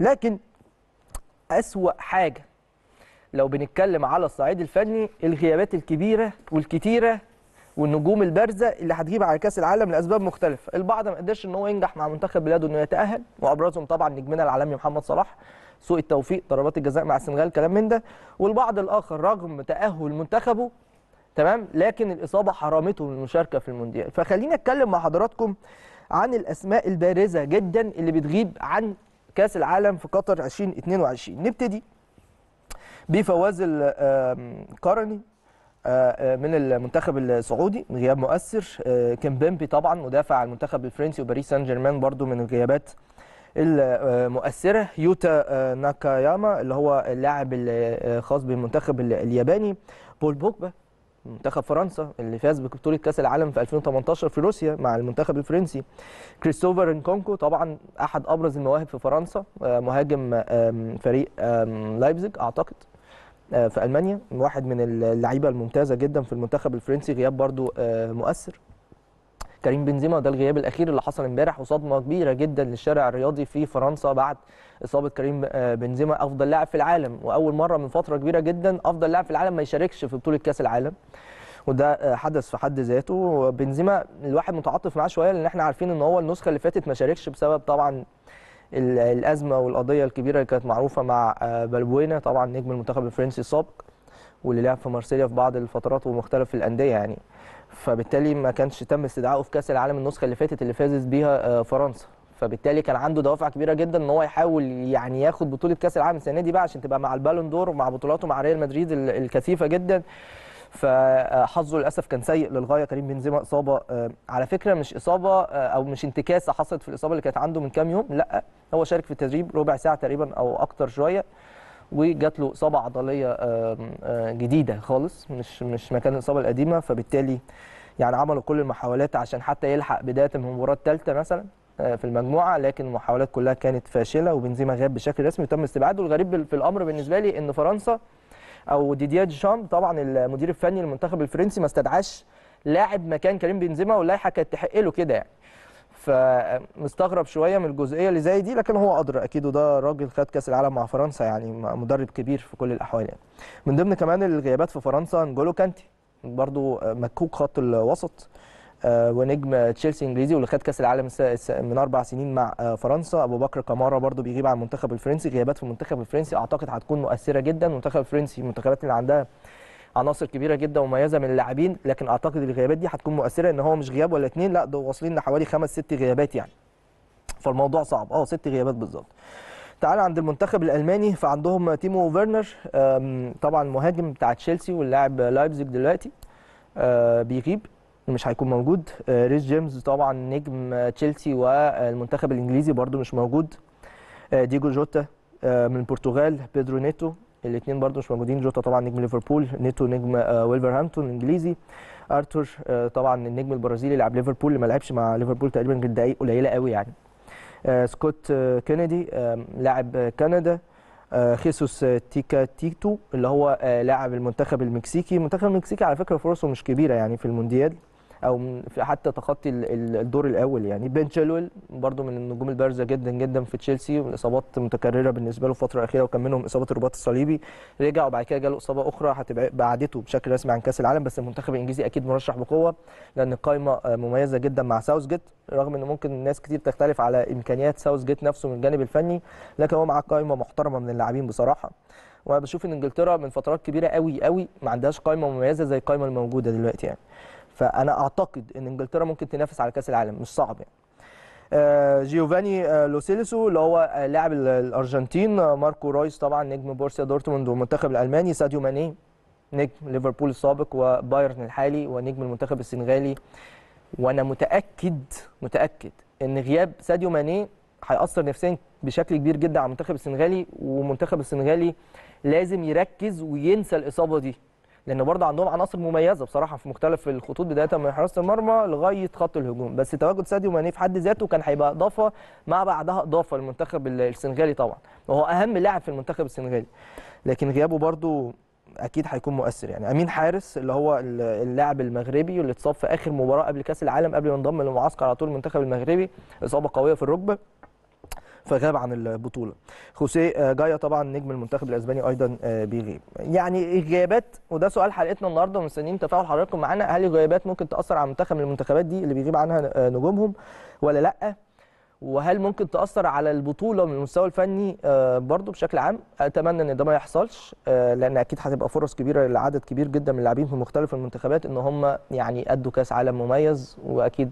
لكن أسوأ حاجة لو بنتكلم على الصعيد الفني الغيابات الكبيرة والكتيرة والنجوم البارزه اللي هتجيب على كاس العالم لاسباب مختلفه، البعض ما قدرش ان هو ينجح مع منتخب بلاده انه يتاهل وابرزهم طبعا نجمنا العالمي محمد صلاح سوء التوفيق ضربات الجزاء مع السنغال كلام من ده والبعض الاخر رغم تاهل منتخبه تمام لكن الاصابه حرمته من المشاركه في المونديال، فخلينا اتكلم مع حضراتكم عن الاسماء البارزه جدا اللي بتغيب عن كاس العالم في قطر 2022 نبتدي بفواز القرني آه، آه، من المنتخب السعودي من غياب مؤثر آه، بيمبي طبعا مدافع على المنتخب الفرنسي وباريس سان جيرمان برضو من الغيابات المؤثره يوتا ناكاياما اللي هو اللاعب الخاص بالمنتخب الياباني بول بوكبا منتخب فرنسا اللي فاز ببطوله كاس العالم في 2018 في روسيا مع المنتخب الفرنسي كريستوفر انكونكو طبعا احد ابرز المواهب في فرنسا آه، مهاجم فريق لايبزيج اعتقد آه، في المانيا واحد من اللعيبه الممتازه جدا في المنتخب الفرنسي غياب برضو آه، مؤثر كريم بنزيما ده الغياب الاخير اللي حصل امبارح وصدمه كبيره جدا للشارع الرياضي في فرنسا بعد اصابه كريم آه، بنزيما افضل لاعب في العالم واول مره من فتره كبيره جدا افضل لاعب في العالم ما يشاركش في بطوله كاس العالم وده آه، حدث في حد ذاته بنزيما الواحد متعاطف معاه شويه لان احنا عارفين ان هو النسخه اللي فاتت ما شاركش بسبب طبعا الازمه والقضيه الكبيره اللي كانت معروفه مع آه، بالبوينا طبعا نجم المنتخب الفرنسي السابق واللي لعب في مارسيليا في بعض الفترات ومختلف الانديه يعني فبالتالي ما كانش تم استدعائه في كاس العالم النسخه اللي فاتت اللي فازت بيها آه، فرنسا فبالتالي كان عنده دوافع كبيره جدا ان هو يحاول يعني ياخد بطوله كاس العالم السنه دي بقى عشان تبقى مع البالون دور ومع بطولاته مع ريال مدريد الكثيفه جدا فحظه آه، للاسف كان سيء للغايه كريم بنزيما اصابه آه، على فكره مش اصابه او مش انتكاسه حصلت في الاصابه اللي كانت عنده من كام يوم لا هو شارك في التدريب ربع ساعه تقريبا او اكتر شويه وجات له اصابه عضليه جديده خالص مش مش مكان الاصابه القديمه فبالتالي يعني عملوا كل المحاولات عشان حتى يلحق بدايه المباراه الثالثه مثلا في المجموعه لكن المحاولات كلها كانت فاشله وبنزيما غاب بشكل رسمي وتم استبعاده الغريب في الامر بالنسبه لي ان فرنسا او ديديا ديشام طبعا المدير الفني للمنتخب الفرنسي ما استدعاش لاعب مكان كريم بنزيما واللائحه كانت تحق له كده يعني فمستغرب شويه من الجزئيه اللي زي دي لكن هو ادرى اكيد وده راجل خد كاس العالم مع فرنسا يعني مدرب كبير في كل الاحوال يعني. من ضمن كمان الغيابات في فرنسا انجولو كانتي برضو مكوك خط الوسط آه، ونجم تشيلسي انجليزي واللي خد كاس العالم من اربع سنين مع آه، فرنسا ابو بكر كمارا برضو بيغيب عن المنتخب الفرنسي غيابات في المنتخب الفرنسي اعتقد هتكون مؤثره جدا المنتخب الفرنسي المنتخبات اللي عندها عناصر كبيره جدا ومميزه من اللاعبين لكن اعتقد الغيابات دي هتكون مؤثره ان هو مش غياب ولا اثنين لا ده واصلين لحوالي خمس ست غيابات يعني فالموضوع صعب اه ست غيابات بالظبط تعال عند المنتخب الالماني فعندهم تيمو فيرنر طبعا مهاجم بتاع تشيلسي واللاعب لايبزيج دلوقتي آه، بيغيب مش هيكون موجود آه، ريس جيمس طبعا نجم تشيلسي والمنتخب الانجليزي برده مش موجود آه، ديجو جوتا من البرتغال بيدرو نيتو الاثنين برضه مش موجودين جوتا طبعا نجم ليفربول نيتو نجم آه، ويلفرهامبتون الانجليزي ارتور آه، طبعا النجم البرازيلي لعب ليفربول اللي ما لعبش مع ليفربول تقريبا غير دقائق قليله قوي يعني آه، سكوت كينيدي لاعب كندا خيسوس تيكا تيتو اللي هو لاعب المنتخب المكسيكي المنتخب المكسيكي على فكره فرصه مش كبيره يعني في المونديال او حتى تخطي الدور الاول يعني بن تشيلويل برده من النجوم البارزه جدا جدا في تشيلسي والاصابات متكرره بالنسبه له الفتره الاخيره وكان منهم اصابه الرباط الصليبي رجع وبعد كده جاله اصابه اخرى هتبقى بعدته بشكل رسمي عن كاس العالم بس المنتخب الانجليزي اكيد مرشح بقوه لان القايمه آه، مميزه جدا مع جيت رغم ان ممكن ناس كتير تختلف على امكانيات جيت نفسه من الجانب الفني لكن هو مع قايمه محترمه من اللاعبين بصراحه وانا بشوف ان انجلترا من فترات كبيره قوي قوي ما عندهاش قايمه مميزه زي القايمه الموجوده دلوقتي يعني فانا اعتقد ان انجلترا ممكن تنافس على كاس العالم مش صعب يعني آه، جيوفاني آه، لوسيلسو اللي هو لاعب الارجنتين آه، ماركو رويس طبعا نجم بورسيا دورتموند والمنتخب الالماني ساديو ماني نجم ليفربول السابق وبايرن الحالي ونجم المنتخب السنغالي وانا متاكد متاكد ان غياب ساديو ماني هيأثر نفسيا بشكل كبير جدا على المنتخب السنغالي والمنتخب السنغالي لازم يركز وينسى الاصابه دي لان برضه عندهم عناصر مميزه بصراحه في مختلف الخطوط بدايه من حراسه المرمى لغايه خط الهجوم بس تواجد ساديو ماني في حد ذاته كان هيبقى اضافه مع بعدها اضافه للمنتخب السنغالي طبعا وهو اهم لاعب في المنتخب السنغالي لكن غيابه برضه اكيد هيكون مؤثر يعني امين حارس اللي هو اللاعب المغربي اللي اتصاب في اخر مباراه قبل كاس العالم قبل ما ينضم للمعسكر على طول المنتخب المغربي اصابه قويه في الركبه فغاب عن البطوله خوسيه آه، جايا طبعا نجم المنتخب الاسباني ايضا آه، بيغيب يعني الغيابات وده سؤال حلقتنا النهارده ومستنيين تفاعل حضراتكم معانا هل الغيابات ممكن تاثر على منتخب من المنتخبات دي اللي بيغيب عنها آه، نجومهم ولا لا وهل ممكن تاثر على البطوله من المستوى الفني برضه بشكل عام اتمنى ان ده ما يحصلش لان اكيد هتبقى فرص كبيره لعدد كبير جدا من اللاعبين في مختلف المنتخبات ان هم يعني ادوا كاس عالم مميز واكيد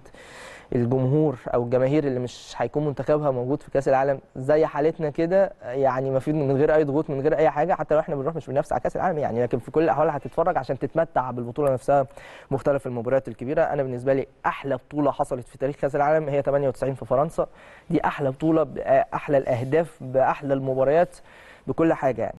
الجمهور او الجماهير اللي مش هيكون منتخبها موجود في كاس العالم زي حالتنا كده يعني ما في من غير اي ضغوط من غير اي حاجه حتى لو احنا بنروح مش بننافس على كاس العالم يعني لكن في كل الاحوال هتتفرج عشان تتمتع بالبطوله نفسها مختلف المباريات الكبيره انا بالنسبه لي احلى بطوله حصلت في تاريخ كاس العالم هي 98 في فرنسا دي احلى بطوله باحلى الاهداف باحلى المباريات بكل حاجه يعني